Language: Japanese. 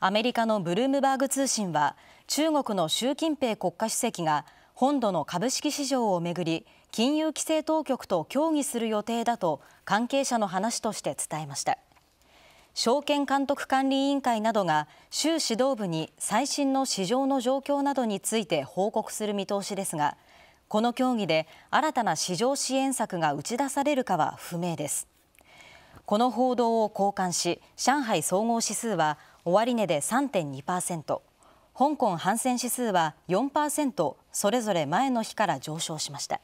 アメリカのブルームバーグ通信は中国の習近平国家主席が本土の株式市場をめぐり金融規制当局と協議する予定だと関係者の話として伝えました証券監督管理委員会などが習指導部に最新の市場の状況などについて報告する見通しですがこの協議で新たな市場支援策が打ち出されるかは不明ですこの報道を交換し、上海総合指数は終値で3.2%、香港反戦指数は4%、それぞれ前の日から上昇しました。